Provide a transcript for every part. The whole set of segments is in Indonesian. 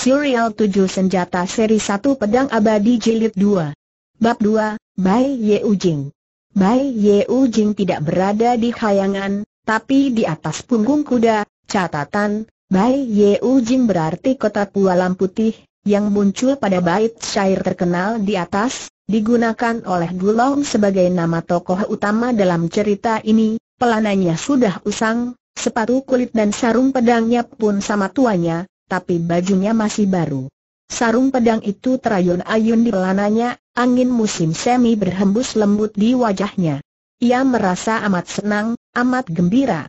Serial 7 Senjata Seri 1 Pedang Abadi Jilid 2 Bab 2, Bai Ye Ujing Bai Ye Ujing tidak berada di khayangan, tapi di atas punggung kuda, catatan, Bai Ye Ujing berarti kota Pualam Putih, yang muncul pada bait syair terkenal di atas, digunakan oleh Gulong sebagai nama tokoh utama dalam cerita ini, pelananya sudah usang, sepatu kulit dan sarung pedangnya pun sama tuanya, tapi bajunya masih baru. Sarung pedang itu terayun-ayun di pelananya. angin musim semi berhembus lembut di wajahnya. Ia merasa amat senang, amat gembira.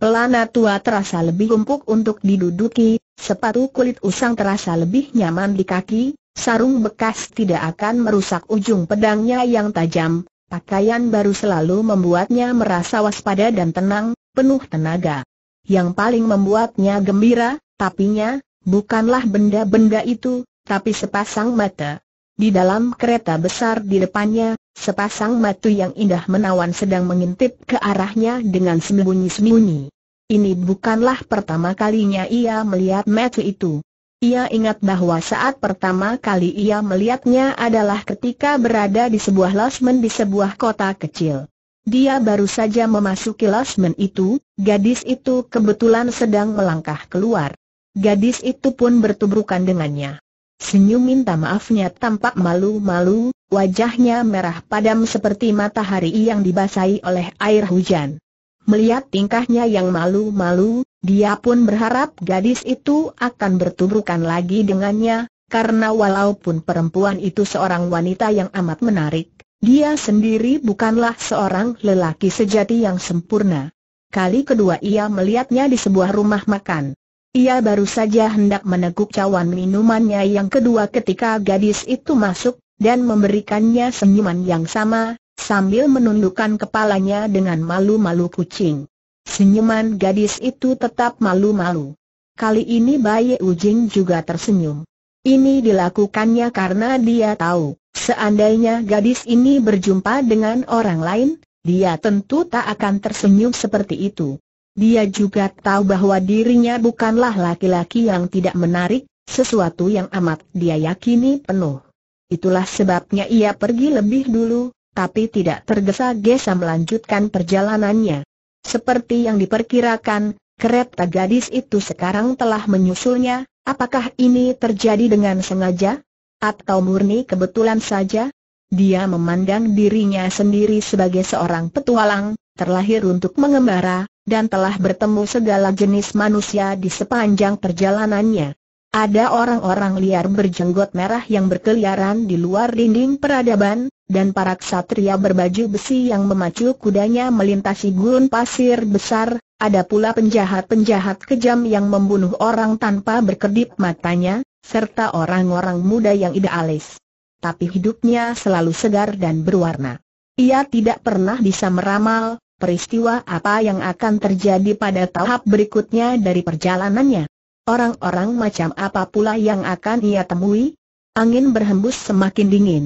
Pelana tua terasa lebih empuk untuk diduduki, sepatu kulit usang terasa lebih nyaman di kaki, sarung bekas tidak akan merusak ujung pedangnya yang tajam, pakaian baru selalu membuatnya merasa waspada dan tenang, penuh tenaga. Yang paling membuatnya gembira, Tapinya, bukanlah benda-benda itu, tapi sepasang mata. Di dalam kereta besar di depannya, sepasang mata yang indah menawan sedang mengintip ke arahnya dengan sembunyi-sembunyi. Ini bukanlah pertama kalinya ia melihat mata itu. Ia ingat bahwa saat pertama kali ia melihatnya adalah ketika berada di sebuah losmen di sebuah kota kecil. Dia baru saja memasuki losmen itu, gadis itu kebetulan sedang melangkah keluar. Gadis itu pun bertubrukan dengannya. Senyum minta maafnya tampak malu-malu, wajahnya merah padam seperti matahari yang dibasahi oleh air hujan. Melihat tingkahnya yang malu-malu, dia pun berharap gadis itu akan bertubrukan lagi dengannya, karena walaupun perempuan itu seorang wanita yang amat menarik, dia sendiri bukanlah seorang lelaki sejati yang sempurna. Kali kedua ia melihatnya di sebuah rumah makan. Ia baru saja hendak meneguk cawan minumannya yang kedua ketika gadis itu masuk, dan memberikannya senyuman yang sama, sambil menundukkan kepalanya dengan malu-malu kucing. Senyuman gadis itu tetap malu-malu. Kali ini Baye Ujing juga tersenyum. Ini dilakukannya karena dia tahu, seandainya gadis ini berjumpa dengan orang lain, dia tentu tak akan tersenyum seperti itu. Dia juga tahu bahwa dirinya bukanlah laki-laki yang tidak menarik, sesuatu yang amat dia yakini penuh. Itulah sebabnya ia pergi lebih dulu, tapi tidak tergesa-gesa melanjutkan perjalanannya. Seperti yang diperkirakan, kereta gadis itu sekarang telah menyusulnya, apakah ini terjadi dengan sengaja? Atau murni kebetulan saja? Dia memandang dirinya sendiri sebagai seorang petualang, terlahir untuk mengembara, dan telah bertemu segala jenis manusia di sepanjang perjalanannya. Ada orang-orang liar berjenggot merah yang berkeliaran di luar dinding peradaban, dan para ksatria berbaju besi yang memacu kudanya melintasi gurun pasir besar, ada pula penjahat-penjahat kejam yang membunuh orang tanpa berkedip matanya, serta orang-orang muda yang idealis. Tapi hidupnya selalu segar dan berwarna. Ia tidak pernah bisa meramal, peristiwa apa yang akan terjadi pada tahap berikutnya dari perjalanannya. Orang-orang macam apa pula yang akan ia temui? Angin berhembus semakin dingin.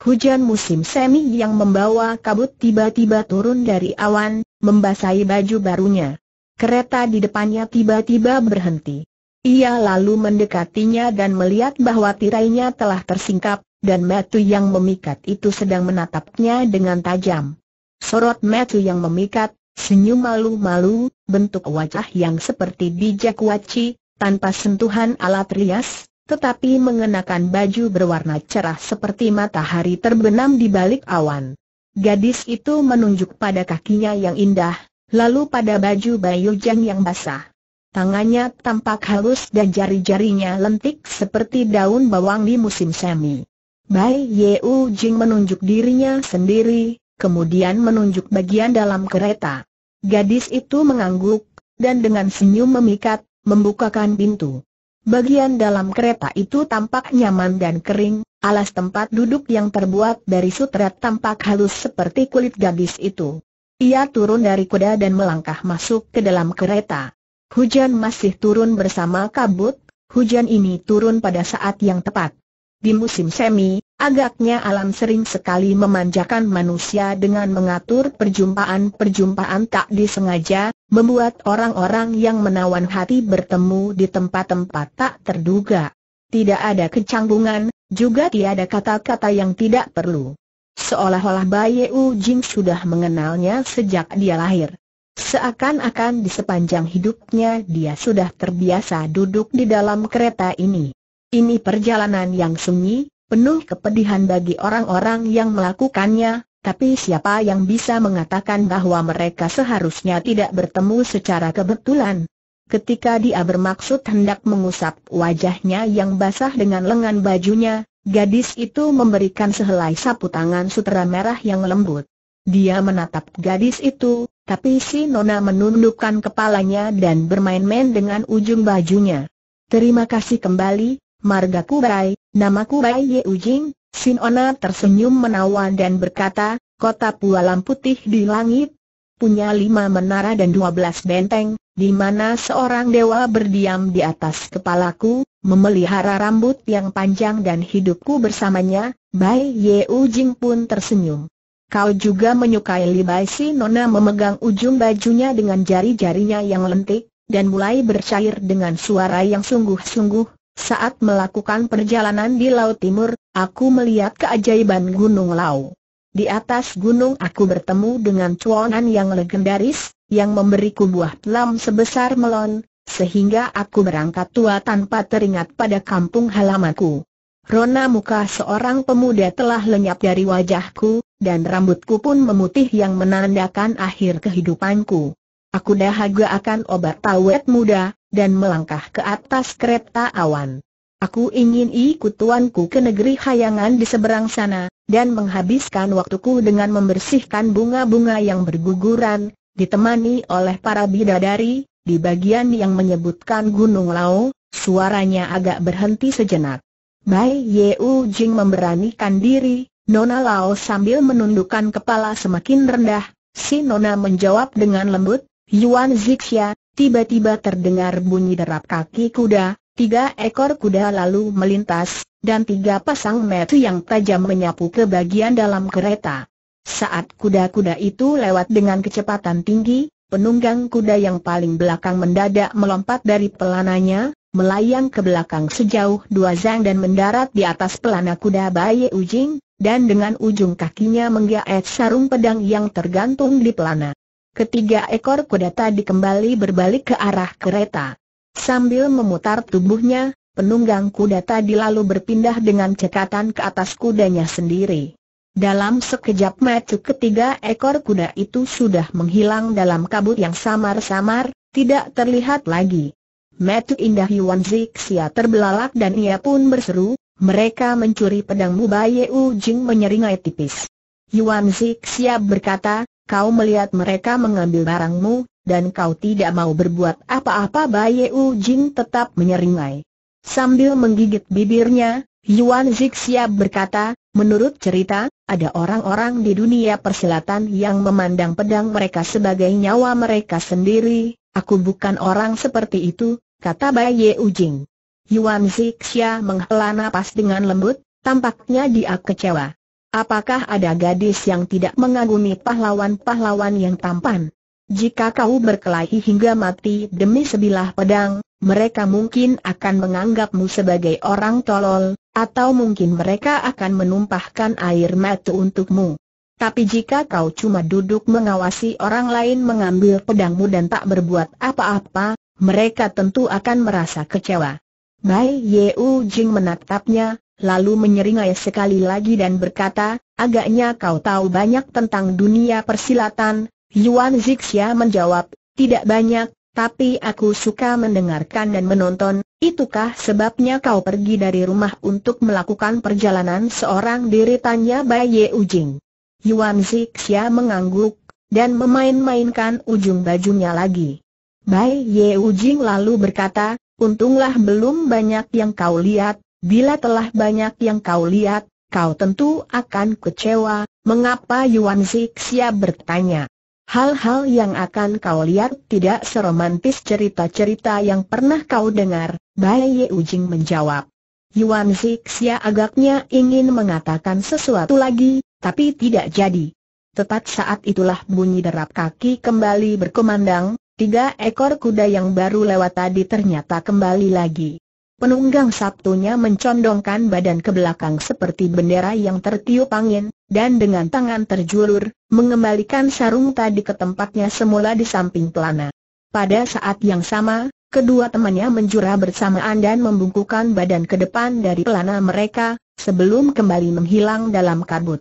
Hujan musim semi yang membawa kabut tiba-tiba turun dari awan, membasahi baju barunya. Kereta di depannya tiba-tiba berhenti. Ia lalu mendekatinya dan melihat bahwa tirainya telah tersingkap, dan metu yang memikat itu sedang menatapnya dengan tajam. Sorot Matthew yang memikat, senyum malu-malu, bentuk wajah yang seperti bijak waci, tanpa sentuhan alat rias, tetapi mengenakan baju berwarna cerah seperti matahari terbenam di balik awan. Gadis itu menunjuk pada kakinya yang indah, lalu pada baju bayujang yang basah. Tangannya tampak halus dan jari-jarinya lentik seperti daun bawang di musim semi. Bai Yeu Jing menunjuk dirinya sendiri, kemudian menunjuk bagian dalam kereta. Gadis itu mengangguk, dan dengan senyum memikat, membukakan pintu. Bagian dalam kereta itu tampak nyaman dan kering, alas tempat duduk yang terbuat dari sutra tampak halus seperti kulit gadis itu. Ia turun dari kuda dan melangkah masuk ke dalam kereta. Hujan masih turun bersama kabut, hujan ini turun pada saat yang tepat. Di musim semi, agaknya alam sering sekali memanjakan manusia dengan mengatur perjumpaan-perjumpaan tak disengaja, membuat orang-orang yang menawan hati bertemu di tempat-tempat tak terduga. Tidak ada kecanggungan, juga tiada kata-kata yang tidak perlu. Seolah-olah Baye Jing sudah mengenalnya sejak dia lahir. Seakan-akan di sepanjang hidupnya dia sudah terbiasa duduk di dalam kereta ini. Ini perjalanan yang sunyi, penuh kepedihan bagi orang-orang yang melakukannya, tapi siapa yang bisa mengatakan bahwa mereka seharusnya tidak bertemu secara kebetulan? Ketika dia bermaksud hendak mengusap wajahnya yang basah dengan lengan bajunya, gadis itu memberikan sehelai sapu tangan sutera merah yang lembut. Dia menatap gadis itu, tapi si Nona menundukkan kepalanya dan bermain-main dengan ujung bajunya. Terima kasih kembali, Marga Kubai, nama Kubai Ye Ujing, Sin Ona tersenyum menawan dan berkata, kota Pualam Putih di langit, punya lima menara dan dua belas benteng, di mana seorang dewa berdiam di atas kepalaku, memelihara rambut yang panjang dan hidupku bersamanya, Bai Ye Ujing pun tersenyum. Kau juga menyukai Li Bai Si Nona memegang ujung bajunya dengan jari-jarinya yang lentik, dan mulai bercair dengan suara yang sungguh-sungguh, saat melakukan perjalanan di Laut Timur, aku melihat keajaiban Gunung Lau. Di atas gunung aku bertemu dengan cuanan yang legendaris, yang memberiku buah plum sebesar melon, sehingga aku berangkat tua tanpa teringat pada kampung halamanku. Rona muka seorang pemuda telah lenyap dari wajahku, dan rambutku pun memutih yang menandakan akhir kehidupanku. Aku dahaga akan obat tawet muda, dan melangkah ke atas kereta awan. Aku ingin ikut tuanku ke negeri hayangan di seberang sana, dan menghabiskan waktuku dengan membersihkan bunga-bunga yang berguguran, ditemani oleh para bidadari, di bagian yang menyebutkan Gunung Lao, suaranya agak berhenti sejenak. Bai U Jing memberanikan diri, Nona Lao sambil menundukkan kepala semakin rendah, si Nona menjawab dengan lembut, Yuan Zixia, tiba-tiba terdengar bunyi derap kaki kuda, tiga ekor kuda lalu melintas, dan tiga pasang metu yang tajam menyapu ke bagian dalam kereta. Saat kuda-kuda itu lewat dengan kecepatan tinggi, penunggang kuda yang paling belakang mendadak melompat dari pelananya, melayang ke belakang sejauh dua zang dan mendarat di atas pelana kuda bayi Ujing, dan dengan ujung kakinya menggaet sarung pedang yang tergantung di pelana. Ketiga ekor kuda tadi kembali berbalik ke arah kereta. Sambil memutar tubuhnya, penunggang kuda tadi lalu berpindah dengan cekatan ke atas kudanya sendiri. Dalam sekejap mata ketiga ekor kuda itu sudah menghilang dalam kabut yang samar-samar, tidak terlihat lagi. Metu indah Yuan Zixia terbelalak dan ia pun berseru, mereka mencuri pedang Mubaye Ujing menyeringai tipis. Yuan Zixia berkata, Kau melihat mereka mengambil barangmu, dan kau tidak mau berbuat apa-apa Baye Jing tetap menyeringai. Sambil menggigit bibirnya, Yuan Zixia berkata, menurut cerita, ada orang-orang di dunia persilatan yang memandang pedang mereka sebagai nyawa mereka sendiri, aku bukan orang seperti itu, kata Baye Jing. Yuan Zixia menghela napas dengan lembut, tampaknya dia kecewa. Apakah ada gadis yang tidak mengagumi pahlawan-pahlawan yang tampan? Jika kau berkelahi hingga mati demi sebilah pedang, mereka mungkin akan menganggapmu sebagai orang tolol, atau mungkin mereka akan menumpahkan air mata untukmu. Tapi jika kau cuma duduk mengawasi orang lain mengambil pedangmu dan tak berbuat apa-apa, mereka tentu akan merasa kecewa. Bai Yeu Jing menatapnya, lalu menyeringai sekali lagi dan berkata, agaknya kau tahu banyak tentang dunia persilatan, Yuan Zixia menjawab, tidak banyak, tapi aku suka mendengarkan dan menonton, itukah sebabnya kau pergi dari rumah untuk melakukan perjalanan seorang diri tanya Bai Ye Ujing. Yuan Zixia mengangguk, dan memain-mainkan ujung bajunya lagi. Bai Ye Ujing lalu berkata, untunglah belum banyak yang kau lihat, Bila telah banyak yang kau lihat, kau tentu akan kecewa, mengapa Yuan Zixia bertanya. Hal-hal yang akan kau lihat tidak seromantis cerita-cerita yang pernah kau dengar, Bai Ye Ujing menjawab. Yuan Zixia agaknya ingin mengatakan sesuatu lagi, tapi tidak jadi. Tepat saat itulah bunyi derap kaki kembali berkumandang, tiga ekor kuda yang baru lewat tadi ternyata kembali lagi. Penunggang sabtunya mencondongkan badan ke belakang seperti bendera yang tertiup angin, dan dengan tangan terjulur, mengembalikan sarung tadi ke tempatnya semula di samping pelana. Pada saat yang sama, kedua temannya menjura bersamaan dan membungkukan badan ke depan dari pelana mereka, sebelum kembali menghilang dalam kabut.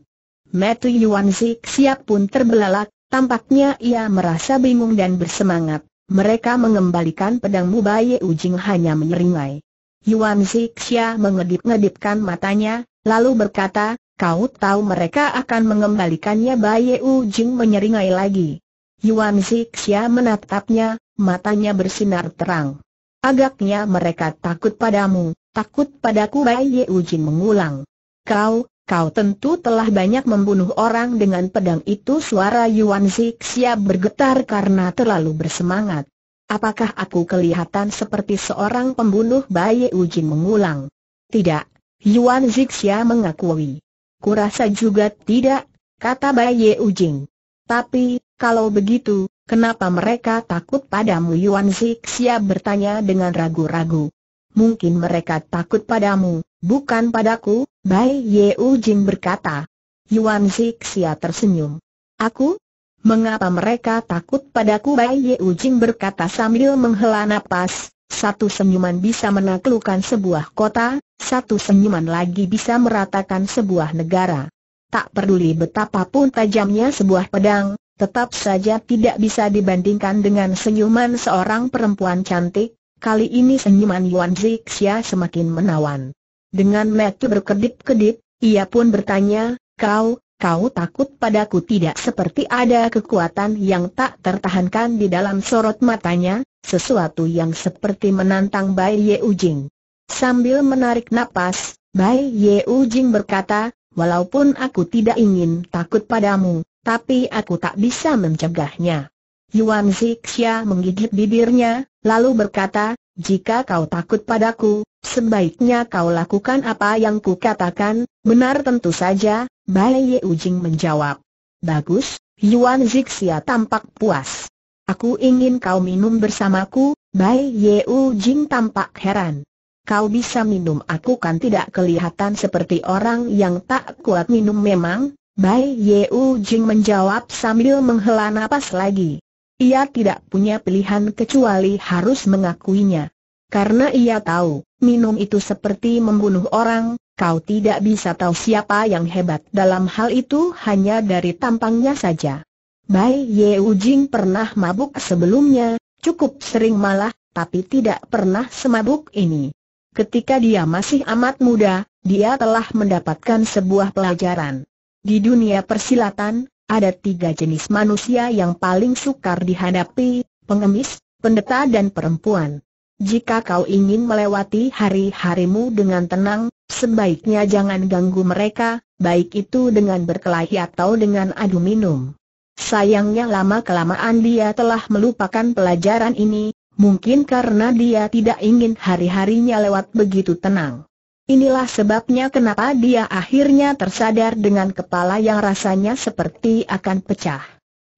Matthew Yuan siap pun terbelalak, tampaknya ia merasa bingung dan bersemangat. Mereka mengembalikan pedang Mubaye Ujing hanya menyeringai. Yuan Zixia mengedip-ngedipkan matanya, lalu berkata, kau tahu mereka akan mengembalikannya Bai Yu Jing menyeringai lagi. Yuan Zixia menatapnya, matanya bersinar terang. Agaknya mereka takut padamu, takut padaku Bai Yu Jing mengulang. Kau, kau tentu telah banyak membunuh orang dengan pedang itu suara Yuan Zixia bergetar karena terlalu bersemangat. Apakah aku kelihatan seperti seorang pembunuh Bayi Ujin mengulang? Tidak, Yuan Zixia mengakui. Kurasa juga tidak, kata Bayi Ujin. Tapi, kalau begitu, kenapa mereka takut padamu Yuan Zixia bertanya dengan ragu-ragu. Mungkin mereka takut padamu, bukan padaku, Bai Ye Ujin berkata. Yuan Zixia tersenyum. Aku, mengapa mereka takut padaku Bai Ye Ujing berkata sambil menghela nafas. satu senyuman bisa menaklukkan sebuah kota, satu senyuman lagi bisa meratakan sebuah negara. Tak peduli betapapun tajamnya sebuah pedang, tetap saja tidak bisa dibandingkan dengan senyuman seorang perempuan cantik, kali ini senyuman Yuan Zixia semakin menawan. Dengan mata berkedip-kedip, ia pun bertanya, kau, kau takut padaku tidak seperti ada kekuatan yang tak tertahankan di dalam sorot matanya, sesuatu yang seperti menantang Bai Ye Ujing. Sambil menarik napas, Bai Ye Ujing berkata, walaupun aku tidak ingin takut padamu, tapi aku tak bisa mencegahnya. Yuan Zixia menggigit bibirnya, lalu berkata, jika kau takut padaku, sebaiknya kau lakukan apa yang kukatakan, benar tentu saja, Bai Ye Ujing menjawab. Bagus, Yuan Zixia tampak puas. Aku ingin kau minum bersamaku, Bai Ye Ujing tampak heran. Kau bisa minum aku kan tidak kelihatan seperti orang yang tak kuat minum memang, Bai Ye Ujing menjawab sambil menghela napas lagi. Ia tidak punya pilihan kecuali harus mengakuinya. Karena ia tahu, minum itu seperti membunuh orang, kau tidak bisa tahu siapa yang hebat dalam hal itu hanya dari tampangnya saja. Bai Ye Ujing pernah mabuk sebelumnya, cukup sering malah, tapi tidak pernah semabuk ini. Ketika dia masih amat muda, dia telah mendapatkan sebuah pelajaran. Di dunia persilatan, ada tiga jenis manusia yang paling sukar dihadapi, pengemis, pendeta dan perempuan. Jika kau ingin melewati hari-harimu dengan tenang, sebaiknya jangan ganggu mereka, baik itu dengan berkelahi atau dengan adu minum. Sayangnya lama-kelamaan dia telah melupakan pelajaran ini, mungkin karena dia tidak ingin hari-harinya lewat begitu tenang. Inilah sebabnya kenapa dia akhirnya tersadar dengan kepala yang rasanya seperti akan pecah.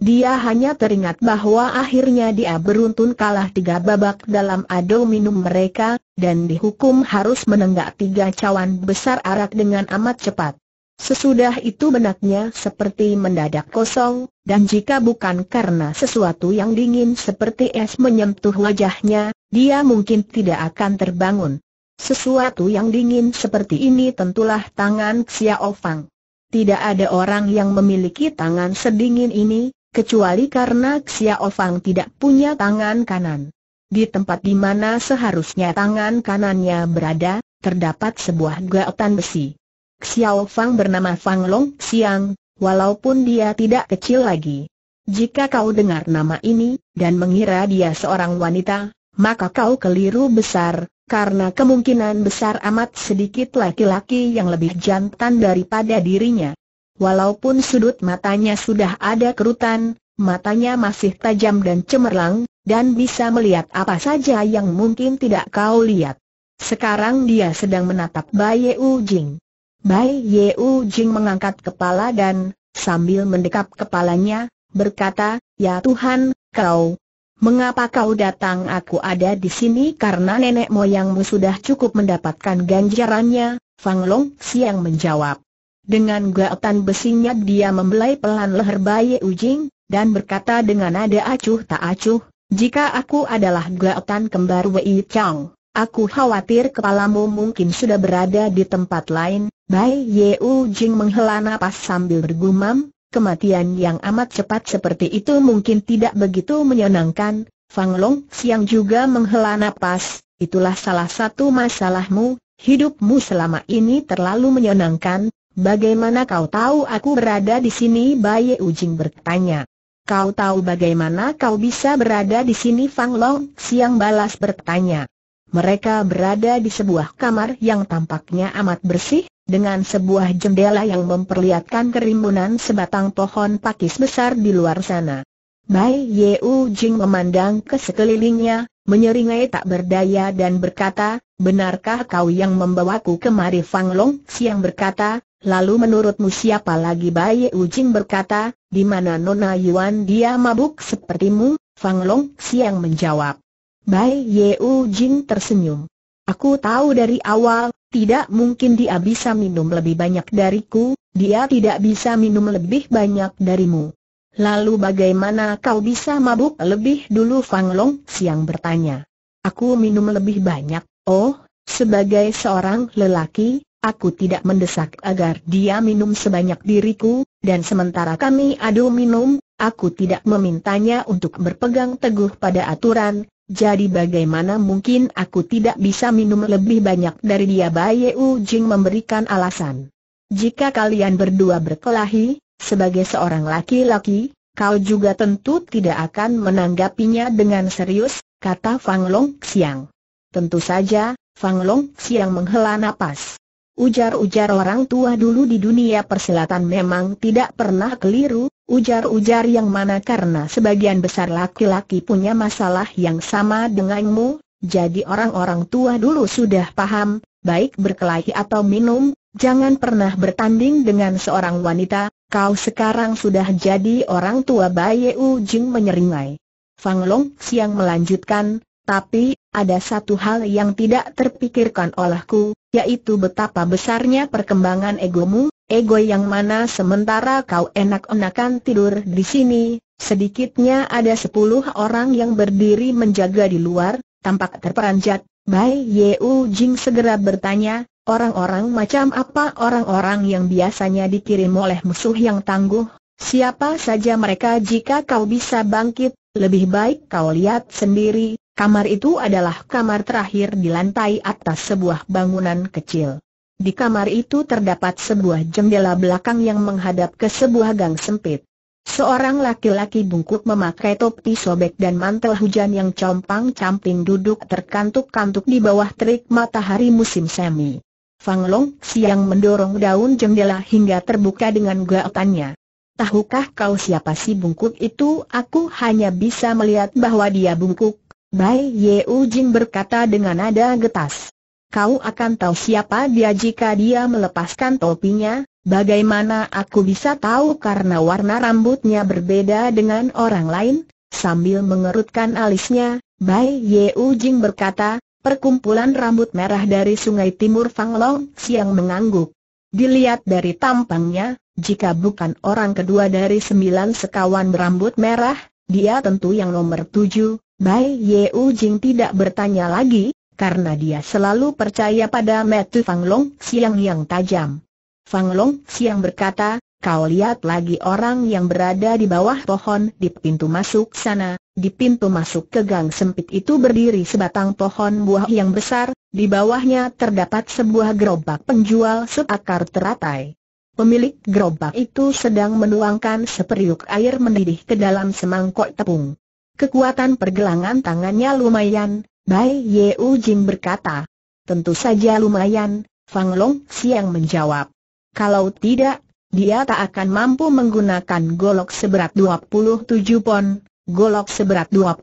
Dia hanya teringat bahwa akhirnya dia beruntun kalah tiga babak dalam adu minum mereka, dan dihukum harus menenggak tiga cawan besar arak dengan amat cepat. Sesudah itu benaknya seperti mendadak kosong, dan jika bukan karena sesuatu yang dingin seperti es menyentuh wajahnya, dia mungkin tidak akan terbangun. Sesuatu yang dingin seperti ini tentulah tangan Xiao Fang. Tidak ada orang yang memiliki tangan sedingin ini, kecuali karena Xiao Fang tidak punya tangan kanan. Di tempat di mana seharusnya tangan kanannya berada, terdapat sebuah gaotan besi. Xiao Fang bernama Fang Long Xiang, walaupun dia tidak kecil lagi. Jika kau dengar nama ini, dan mengira dia seorang wanita, maka kau keliru besar, karena kemungkinan besar amat sedikit laki-laki yang lebih jantan daripada dirinya. Walaupun sudut matanya sudah ada kerutan, matanya masih tajam dan cemerlang, dan bisa melihat apa saja yang mungkin tidak kau lihat. Sekarang dia sedang menatap Bai Yeu Jing. Bai Yeu Jing mengangkat kepala dan, sambil mendekap kepalanya, berkata, Ya Tuhan, kau, Mengapa kau datang? Aku ada di sini karena nenek moyangmu sudah cukup mendapatkan ganjarannya, Fang Long Siang menjawab. Dengan gaetan besinya dia membelai pelan leher Baye Ujing, dan berkata dengan nada acuh tak acuh, jika aku adalah gaetan kembar Wei Chang, aku khawatir kepalamu mungkin sudah berada di tempat lain, Baye Ujing menghela napas sambil bergumam, Kematian yang amat cepat seperti itu mungkin tidak begitu menyenangkan, Fang Long siang juga menghela nafas. itulah salah satu masalahmu, hidupmu selama ini terlalu menyenangkan, bagaimana kau tahu aku berada di sini Baye Ujing bertanya. Kau tahu bagaimana kau bisa berada di sini Fang Long siang balas bertanya. Mereka berada di sebuah kamar yang tampaknya amat bersih, dengan sebuah jendela yang memperlihatkan kerimbunan sebatang pohon pakis besar di luar sana. Bai U Jing memandang ke sekelilingnya, menyeringai tak berdaya dan berkata, benarkah kau yang membawaku kemari Fang Long Siang berkata, lalu menurutmu siapa lagi Bai U Jing berkata, di mana Nona Yuan dia mabuk sepertimu, Fang Long Siang menjawab. Bai U Jing tersenyum. Aku tahu dari awal, tidak mungkin dia bisa minum lebih banyak dariku, dia tidak bisa minum lebih banyak darimu. Lalu bagaimana kau bisa mabuk lebih dulu Fang Long siang bertanya. Aku minum lebih banyak, oh, sebagai seorang lelaki, aku tidak mendesak agar dia minum sebanyak diriku, dan sementara kami adu minum, aku tidak memintanya untuk berpegang teguh pada aturan, jadi bagaimana mungkin aku tidak bisa minum lebih banyak dari dia Bai Yu Jing memberikan alasan. Jika kalian berdua berkelahi, sebagai seorang laki-laki, kau juga tentu tidak akan menanggapinya dengan serius, kata Fang Long Xiang. Tentu saja, Fang Long Xiang menghela napas. Ujar-ujar orang tua dulu di dunia persilatan memang tidak pernah keliru, ujar-ujar yang mana karena sebagian besar laki-laki punya masalah yang sama denganmu, jadi orang-orang tua dulu sudah paham, baik berkelahi atau minum, jangan pernah bertanding dengan seorang wanita, kau sekarang sudah jadi orang tua Baye Ujing menyeringai. Fang Long Siang melanjutkan, tapi, ada satu hal yang tidak terpikirkan olehku, yaitu betapa besarnya perkembangan egomu, ego yang mana sementara kau enak-enakan tidur di sini, sedikitnya ada sepuluh orang yang berdiri menjaga di luar, tampak terperanjat, Bai Yeu Jing segera bertanya, orang-orang macam apa orang-orang yang biasanya dikirim oleh musuh yang tangguh, siapa saja mereka jika kau bisa bangkit, lebih baik kau lihat sendiri, kamar itu adalah kamar terakhir di lantai atas sebuah bangunan kecil. Di kamar itu terdapat sebuah jendela belakang yang menghadap ke sebuah gang sempit. Seorang laki-laki bungkuk memakai topi sobek dan mantel hujan yang compang-camping duduk terkantuk-kantuk di bawah terik matahari musim semi. Fang Long siang mendorong daun jendela hingga terbuka dengan gaatannya. Tahukah kau siapa si bungkuk itu? Aku hanya bisa melihat bahwa dia bungkuk. Bai Ye Ujing berkata dengan nada getas kau akan tahu siapa dia jika dia melepaskan topinya, bagaimana aku bisa tahu karena warna rambutnya berbeda dengan orang lain? Sambil mengerutkan alisnya, Bai Ye Jing berkata, perkumpulan rambut merah dari sungai timur Fanglong Siang mengangguk. Dilihat dari tampangnya, jika bukan orang kedua dari sembilan sekawan berambut merah, dia tentu yang nomor tujuh. Bai Ye Jing tidak bertanya lagi, karena dia selalu percaya pada Metu Fang Long Siang yang tajam. Fang Long Siang berkata, kau lihat lagi orang yang berada di bawah pohon di pintu masuk sana, di pintu masuk ke gang sempit itu berdiri sebatang pohon buah yang besar, di bawahnya terdapat sebuah gerobak penjual seakar teratai. Pemilik gerobak itu sedang menuangkan seperiuk air mendidih ke dalam semangkok tepung. Kekuatan pergelangan tangannya lumayan, Bai U Jing berkata. Tentu saja lumayan, Fang Long Siang menjawab. Kalau tidak, dia tak akan mampu menggunakan golok seberat 27 pon, golok seberat 27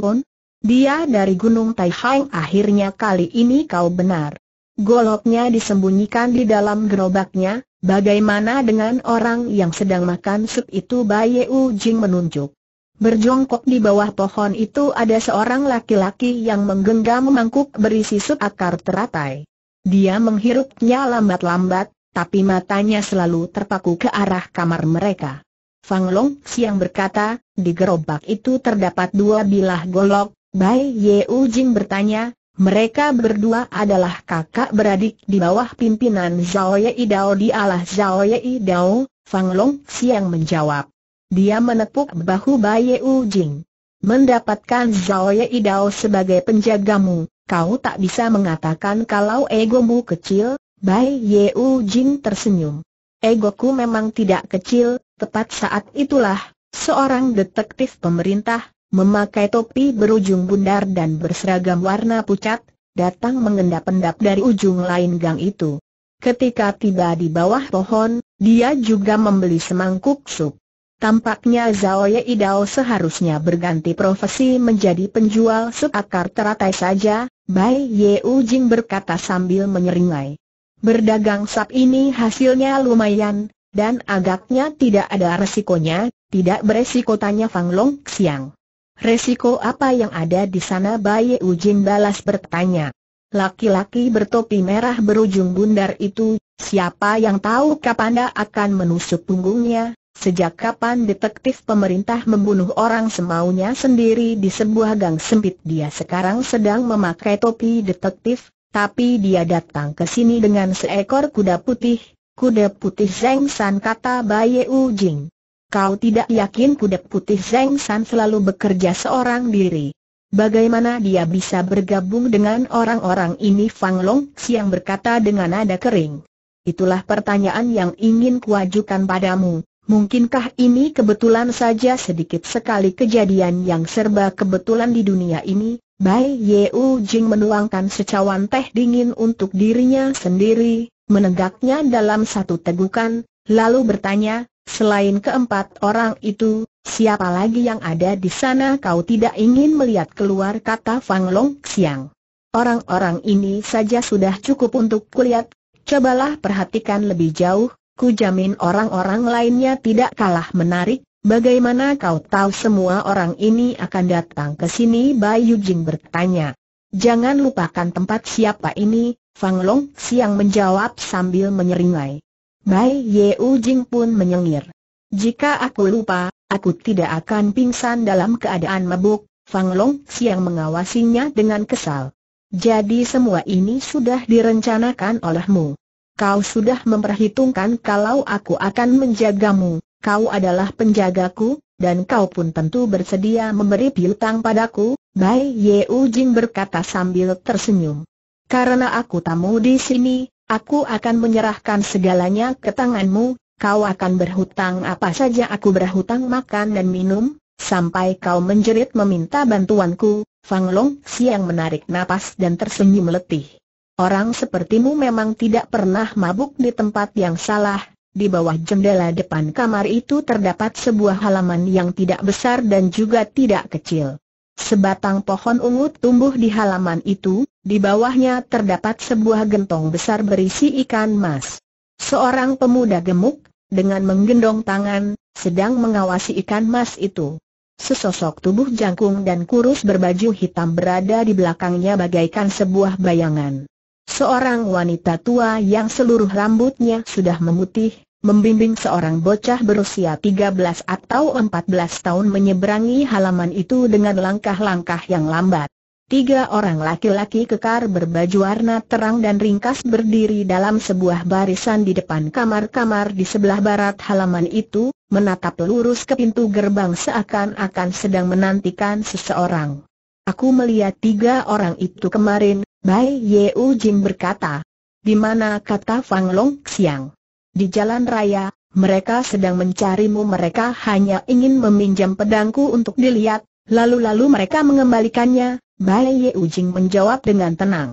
pon? Dia dari Gunung Taihang akhirnya kali ini kau benar. Goloknya disembunyikan di dalam gerobaknya, bagaimana dengan orang yang sedang makan sup itu Bai U Jing menunjuk. Berjongkok di bawah pohon itu ada seorang laki-laki yang menggenggam mangkuk berisi sup akar teratai. Dia menghirupnya lambat-lambat, tapi matanya selalu terpaku ke arah kamar mereka. Fang Long Siang berkata, di gerobak itu terdapat dua bilah golok, Bai Ye Ujing bertanya, mereka berdua adalah kakak beradik di bawah pimpinan Zhao Yei Dao di Allah Zhao Yei Dao, Fang Long Siang menjawab. Dia menepuk bahu Baye Ujing. Mendapatkan Zhao Idao sebagai penjagamu, kau tak bisa mengatakan kalau egomu kecil, Bai Ye Ujing tersenyum. Egoku memang tidak kecil, tepat saat itulah, seorang detektif pemerintah, memakai topi berujung bundar dan berseragam warna pucat, datang mengendap-endap dari ujung lain gang itu. Ketika tiba di bawah pohon, dia juga membeli semangkuk sup. Tampaknya Zhao Yeidao seharusnya berganti profesi menjadi penjual seakar teratai saja, Bai Ye Ujing berkata sambil menyeringai. Berdagang sap ini hasilnya lumayan, dan agaknya tidak ada resikonya, tidak beresiko tanya Fang Long Xiang. Resiko apa yang ada di sana Bai Ye Ujing balas bertanya. Laki-laki bertopi merah berujung bundar itu, siapa yang tahu kapan dia akan menusuk punggungnya, Sejak kapan detektif pemerintah membunuh orang semaunya sendiri di sebuah gang sempit dia sekarang sedang memakai topi detektif, tapi dia datang ke sini dengan seekor kuda putih, kuda putih Zeng San kata Baye Jing. Kau tidak yakin kuda putih Zeng San selalu bekerja seorang diri. Bagaimana dia bisa bergabung dengan orang-orang ini Fang Long Siang berkata dengan nada kering. Itulah pertanyaan yang ingin kuajukan padamu. Mungkinkah ini kebetulan saja sedikit sekali kejadian yang serba kebetulan di dunia ini? Bai U Jing menuangkan secawan teh dingin untuk dirinya sendiri, menegaknya dalam satu tegukan, lalu bertanya, selain keempat orang itu, siapa lagi yang ada di sana kau tidak ingin melihat keluar kata Fang Long Xiang. Orang-orang ini saja sudah cukup untuk kulihat, cobalah perhatikan lebih jauh, Ku jamin orang-orang lainnya tidak kalah menarik, bagaimana kau tahu semua orang ini akan datang ke sini Bayu Jing bertanya. Jangan lupakan tempat siapa ini, Fang Long Siang menjawab sambil menyeringai. Bai Ye Jing pun menyengir. Jika aku lupa, aku tidak akan pingsan dalam keadaan mabuk, Fang Long Siang mengawasinya dengan kesal. Jadi semua ini sudah direncanakan olehmu. Kau sudah memperhitungkan kalau aku akan menjagamu, kau adalah penjagaku, dan kau pun tentu bersedia memberi piutang padaku, Bai U Jing berkata sambil tersenyum. Karena aku tamu di sini, aku akan menyerahkan segalanya ke tanganmu, kau akan berhutang apa saja aku berhutang makan dan minum, sampai kau menjerit meminta bantuanku, Fang Long Siang menarik napas dan tersenyum letih. Orang sepertimu memang tidak pernah mabuk di tempat yang salah. Di bawah jendela depan kamar itu terdapat sebuah halaman yang tidak besar dan juga tidak kecil. Sebatang pohon ungu tumbuh di halaman itu, di bawahnya terdapat sebuah gentong besar berisi ikan mas. Seorang pemuda gemuk, dengan menggendong tangan, sedang mengawasi ikan mas itu. Sesosok tubuh jangkung dan kurus berbaju hitam berada di belakangnya bagaikan sebuah bayangan. Seorang wanita tua yang seluruh rambutnya sudah memutih, membimbing seorang bocah berusia 13 atau 14 tahun menyeberangi halaman itu dengan langkah-langkah yang lambat. Tiga orang laki-laki kekar berbaju warna terang dan ringkas berdiri dalam sebuah barisan di depan kamar-kamar di sebelah barat halaman itu, menatap lurus ke pintu gerbang seakan-akan sedang menantikan seseorang. Aku melihat tiga orang itu kemarin, Bai U Jim berkata. Di mana kata Fang Long Xiang? Di jalan raya, mereka sedang mencarimu mereka hanya ingin meminjam pedangku untuk dilihat, lalu-lalu mereka mengembalikannya, Bai U Jing menjawab dengan tenang.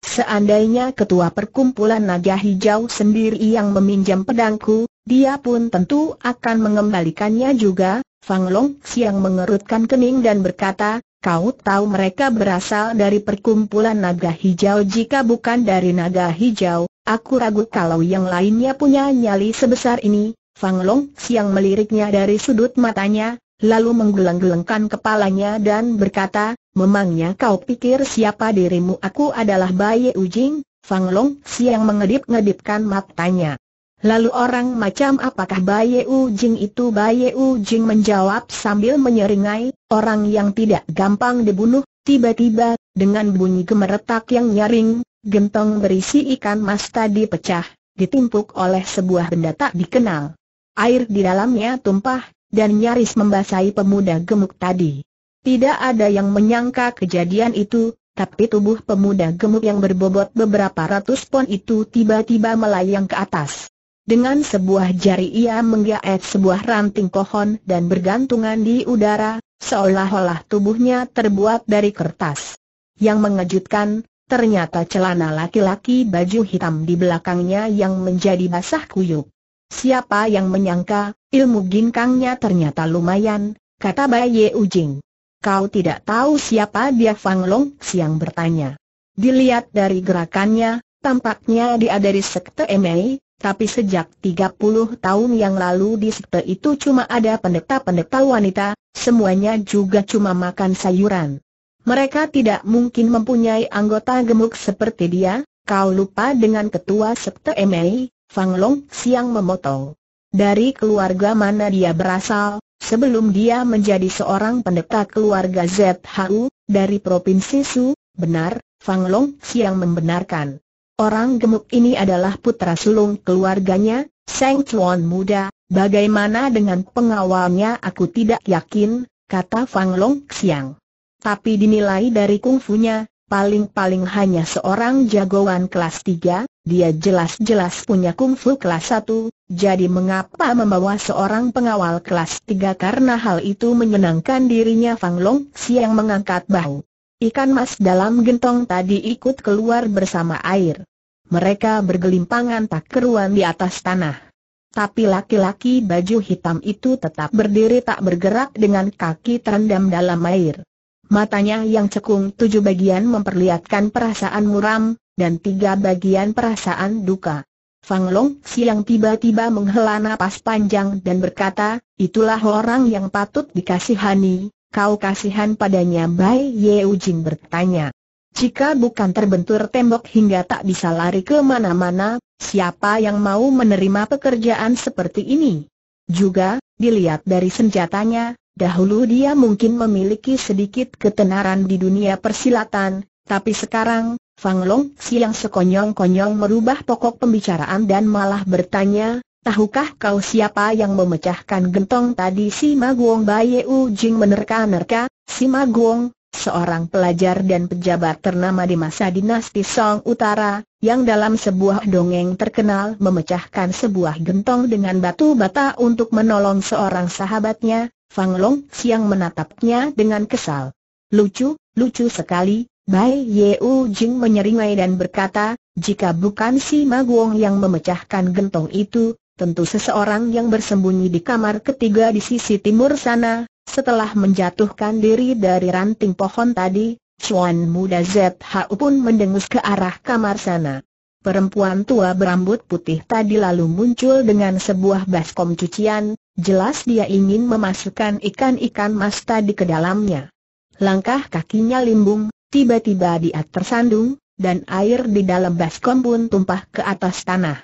Seandainya ketua perkumpulan naga hijau sendiri yang meminjam pedangku, dia pun tentu akan mengembalikannya juga. Fang Long Xiang mengerutkan kening dan berkata, Kau tahu mereka berasal dari perkumpulan naga hijau jika bukan dari naga hijau, aku ragu kalau yang lainnya punya nyali sebesar ini. Fang Long siang meliriknya dari sudut matanya, lalu menggeleng-gelengkan kepalanya dan berkata, Memangnya kau pikir siapa dirimu aku adalah Baye Ujing? Fang Long siang mengedip-ngedipkan matanya. Lalu orang macam apakah Baye Jing itu? Baye Jing menjawab sambil menyeringai, orang yang tidak gampang dibunuh, tiba-tiba, dengan bunyi gemeretak yang nyaring, gentong berisi ikan mas tadi pecah, ditimpuk oleh sebuah benda tak dikenal. Air di dalamnya tumpah, dan nyaris membasahi pemuda gemuk tadi. Tidak ada yang menyangka kejadian itu, tapi tubuh pemuda gemuk yang berbobot beberapa ratus pon itu tiba-tiba melayang ke atas. Dengan sebuah jari ia menggaet sebuah ranting pohon dan bergantungan di udara, seolah-olah tubuhnya terbuat dari kertas. Yang mengejutkan, ternyata celana laki-laki baju hitam di belakangnya yang menjadi basah kuyup. Siapa yang menyangka, ilmu ginkangnya ternyata lumayan, kata Baye Ujing. Kau tidak tahu siapa dia Fang Long siang bertanya. Dilihat dari gerakannya, tampaknya dia dari sekte Emei, tapi sejak 30 tahun yang lalu di sekte itu cuma ada pendeta-pendeta wanita, semuanya juga cuma makan sayuran. Mereka tidak mungkin mempunyai anggota gemuk seperti dia, kau lupa dengan ketua sekte MA, Fang Long Siang memotong. Dari keluarga mana dia berasal, sebelum dia menjadi seorang pendeta keluarga ZHU, dari Provinsi Su, benar, Fang Long Siang membenarkan. Orang gemuk ini adalah putra sulung keluarganya, Seng Chuan muda, bagaimana dengan pengawalnya aku tidak yakin, kata Fang Long Xiang. Tapi dinilai dari kungfunya, paling-paling hanya seorang jagoan kelas tiga. dia jelas-jelas punya kungfu kelas satu. jadi mengapa membawa seorang pengawal kelas tiga? karena hal itu menyenangkan dirinya Fang Long Xiang mengangkat bahu. Ikan mas dalam gentong tadi ikut keluar bersama air. Mereka bergelimpangan tak keruan di atas tanah. Tapi laki-laki baju hitam itu tetap berdiri tak bergerak dengan kaki terendam dalam air. Matanya yang cekung tujuh bagian memperlihatkan perasaan muram, dan tiga bagian perasaan duka. Fang Long siang tiba-tiba menghela nafas panjang dan berkata, itulah orang yang patut dikasihani, Kau kasihan padanya Bai Ujing bertanya. Jika bukan terbentur tembok hingga tak bisa lari ke mana-mana, siapa yang mau menerima pekerjaan seperti ini? Juga, dilihat dari senjatanya, dahulu dia mungkin memiliki sedikit ketenaran di dunia persilatan, tapi sekarang, Fang Long Si yang sekonyong-konyong merubah pokok pembicaraan dan malah bertanya, Tahukah kau siapa yang memecahkan gentong tadi si Maguong Baye Jing menerka-nerka, si Maguong, seorang pelajar dan pejabat ternama di masa dinasti Song Utara, yang dalam sebuah dongeng terkenal memecahkan sebuah gentong dengan batu bata untuk menolong seorang sahabatnya, Fang Long Siang menatapnya dengan kesal. Lucu, lucu sekali, Bai Ye Jing menyeringai dan berkata, jika bukan si Maguong yang memecahkan gentong itu, Tentu seseorang yang bersembunyi di kamar ketiga di sisi timur sana, setelah menjatuhkan diri dari ranting pohon tadi, Chuan muda ZHU pun mendengus ke arah kamar sana. Perempuan tua berambut putih tadi lalu muncul dengan sebuah baskom cucian, jelas dia ingin memasukkan ikan-ikan mas tadi ke dalamnya. Langkah kakinya limbung, tiba-tiba dia tersandung, dan air di dalam baskom pun tumpah ke atas tanah.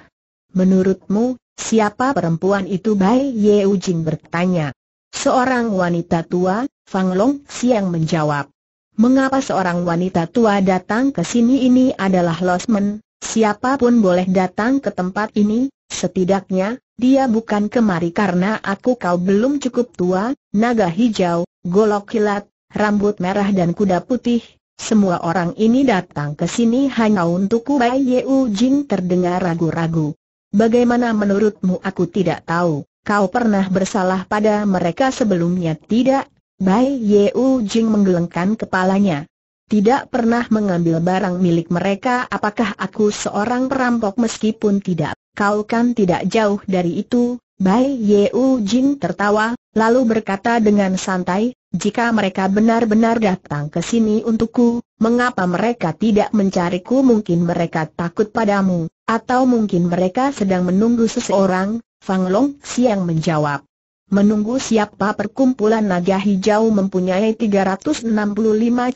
Menurutmu, Siapa perempuan itu Bai Ye Ujing bertanya. Seorang wanita tua, Fang Long Siang menjawab. Mengapa seorang wanita tua datang ke sini ini adalah losmen, siapapun boleh datang ke tempat ini, setidaknya, dia bukan kemari karena aku kau belum cukup tua, naga hijau, golok kilat, rambut merah dan kuda putih, semua orang ini datang ke sini hanya untuk Bai Ye Ujing terdengar ragu-ragu. Bagaimana menurutmu aku tidak tahu, kau pernah bersalah pada mereka sebelumnya tidak? Bai Yeu Jing menggelengkan kepalanya. Tidak pernah mengambil barang milik mereka apakah aku seorang perampok meskipun tidak, kau kan tidak jauh dari itu, Bai Yeu Jing tertawa, lalu berkata dengan santai, jika mereka benar-benar datang ke sini untukku, mengapa mereka tidak mencariku mungkin mereka takut padamu, atau mungkin mereka sedang menunggu seseorang, Fang Long Xiang menjawab. Menunggu siapa perkumpulan naga hijau mempunyai 365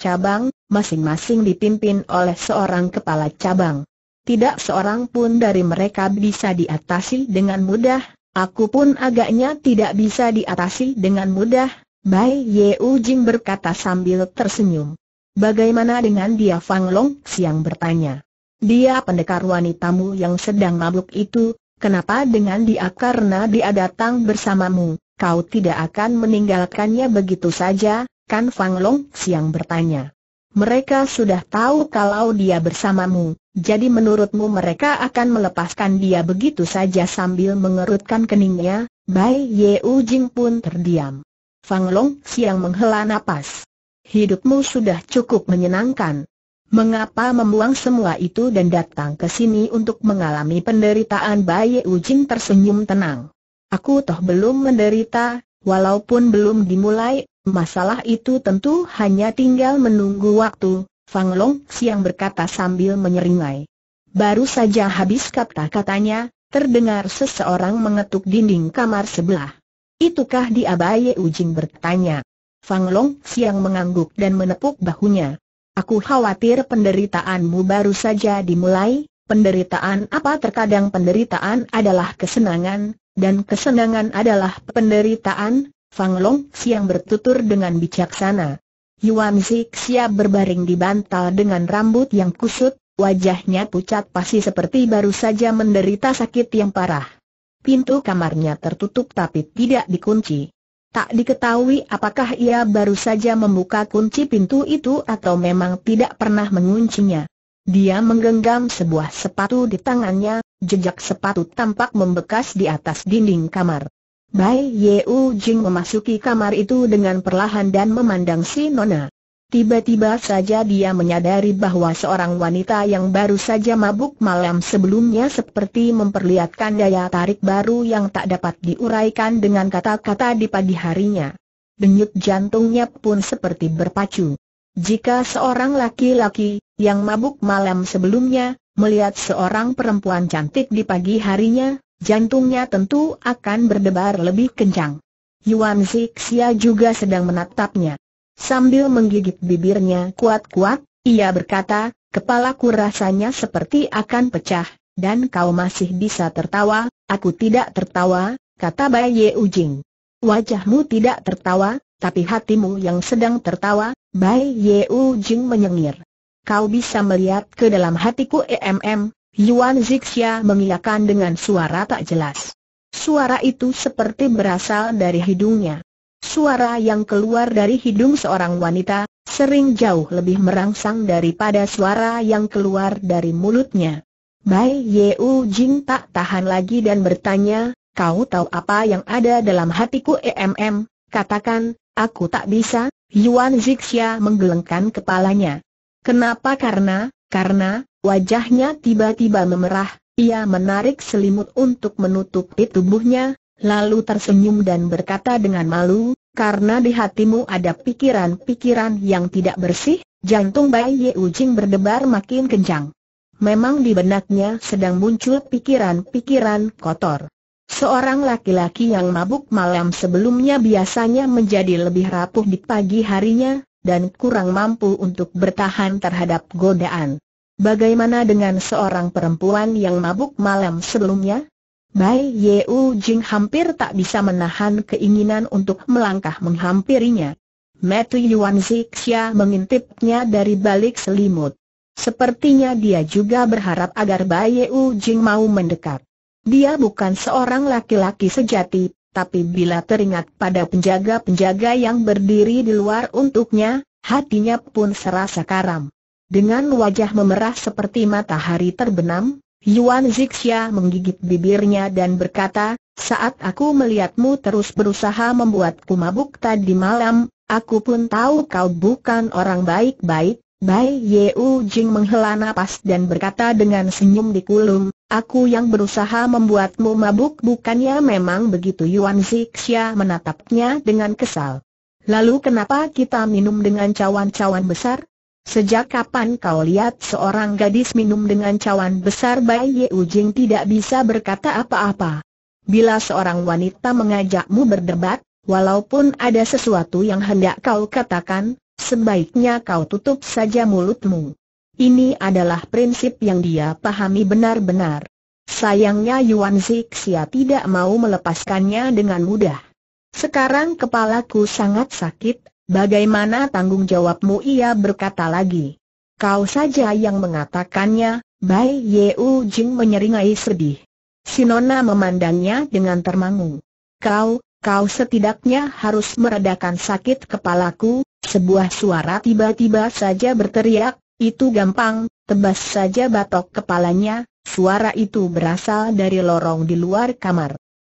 cabang, masing-masing dipimpin oleh seorang kepala cabang. Tidak seorang pun dari mereka bisa diatasi dengan mudah, aku pun agaknya tidak bisa diatasi dengan mudah, Bai Ye U Jing berkata sambil tersenyum. Bagaimana dengan dia Fang Long Xiang bertanya. Dia pendekar wanitamu yang sedang mabuk itu, kenapa dengan dia karena dia datang bersamamu, kau tidak akan meninggalkannya begitu saja, kan Fang Long siang bertanya. Mereka sudah tahu kalau dia bersamamu, jadi menurutmu mereka akan melepaskan dia begitu saja sambil mengerutkan keningnya, Bai Ye Ujing pun terdiam. Fang Long siang menghela napas. Hidupmu sudah cukup menyenangkan, Mengapa membuang semua itu dan datang ke sini untuk mengalami penderitaan Bayi Ujing tersenyum tenang. Aku toh belum menderita, walaupun belum dimulai, masalah itu tentu hanya tinggal menunggu waktu, Fang Long Siang berkata sambil menyeringai. Baru saja habis kata-katanya, terdengar seseorang mengetuk dinding kamar sebelah. Itukah dia Bayi Ujing bertanya. Fang Long Siang mengangguk dan menepuk bahunya. Aku khawatir penderitaanmu baru saja dimulai, penderitaan apa terkadang penderitaan adalah kesenangan, dan kesenangan adalah penderitaan, Fang Long Siang bertutur dengan bijaksana. Yuan Zik siap berbaring di bantal dengan rambut yang kusut, wajahnya pucat pasti seperti baru saja menderita sakit yang parah. Pintu kamarnya tertutup tapi tidak dikunci. Tak diketahui apakah ia baru saja membuka kunci pintu itu atau memang tidak pernah menguncinya. Dia menggenggam sebuah sepatu di tangannya, jejak sepatu tampak membekas di atas dinding kamar. Bai Yeu Jing memasuki kamar itu dengan perlahan dan memandang si Nona. Tiba-tiba saja dia menyadari bahwa seorang wanita yang baru saja mabuk malam sebelumnya seperti memperlihatkan daya tarik baru yang tak dapat diuraikan dengan kata-kata di pagi harinya. Denyut jantungnya pun seperti berpacu. Jika seorang laki-laki yang mabuk malam sebelumnya melihat seorang perempuan cantik di pagi harinya, jantungnya tentu akan berdebar lebih kencang. Yuan Zixia juga sedang menatapnya. Sambil menggigit bibirnya kuat-kuat, ia berkata, kepalaku rasanya seperti akan pecah, dan kau masih bisa tertawa, aku tidak tertawa, kata Bai Ye Ujing. Wajahmu tidak tertawa, tapi hatimu yang sedang tertawa, Bai Ye Ujing menyengir. Kau bisa melihat ke dalam hatiku emm, Yuan Zixia mengiakan dengan suara tak jelas. Suara itu seperti berasal dari hidungnya. Suara yang keluar dari hidung seorang wanita, sering jauh lebih merangsang daripada suara yang keluar dari mulutnya. Bai Yeu Jing tak tahan lagi dan bertanya, kau tahu apa yang ada dalam hatiku emm, katakan, aku tak bisa, Yuan Zixia menggelengkan kepalanya. Kenapa karena, karena, wajahnya tiba-tiba memerah, ia menarik selimut untuk menutupi tubuhnya, lalu tersenyum dan berkata dengan malu, karena di hatimu ada pikiran-pikiran yang tidak bersih, jantung bayi Ye Ujing berdebar makin kencang. Memang di benaknya sedang muncul pikiran-pikiran kotor. Seorang laki-laki yang mabuk malam sebelumnya biasanya menjadi lebih rapuh di pagi harinya, dan kurang mampu untuk bertahan terhadap godaan. Bagaimana dengan seorang perempuan yang mabuk malam sebelumnya? Bai U Jing hampir tak bisa menahan keinginan untuk melangkah menghampirinya. Metu Yuan Zixia mengintipnya dari balik selimut. Sepertinya dia juga berharap agar Bai U Jing mau mendekat. Dia bukan seorang laki-laki sejati, tapi bila teringat pada penjaga-penjaga yang berdiri di luar untuknya, hatinya pun serasa karam. Dengan wajah memerah seperti matahari terbenam, Yuan Zixia menggigit bibirnya dan berkata, saat aku melihatmu terus berusaha membuatku mabuk tadi malam, aku pun tahu kau bukan orang baik-baik. Bai Yeu Jing menghela nafas dan berkata dengan senyum di kulum, aku yang berusaha membuatmu mabuk bukannya memang begitu Yuan Zixia menatapnya dengan kesal. Lalu kenapa kita minum dengan cawan-cawan besar? Sejak kapan kau lihat seorang gadis minum dengan cawan besar Bai Ye Ujing tidak bisa berkata apa-apa? Bila seorang wanita mengajakmu berdebat, walaupun ada sesuatu yang hendak kau katakan, sebaiknya kau tutup saja mulutmu. Ini adalah prinsip yang dia pahami benar-benar. Sayangnya Yuan Zixia tidak mau melepaskannya dengan mudah. Sekarang kepalaku sangat sakit, Bagaimana tanggung jawabmu ia berkata lagi. Kau saja yang mengatakannya, Bai U Jing menyeringai sedih. Sinona memandangnya dengan termangu. Kau, kau setidaknya harus meredakan sakit kepalaku, sebuah suara tiba-tiba saja berteriak, itu gampang, tebas saja batok kepalanya, suara itu berasal dari lorong di luar kamar.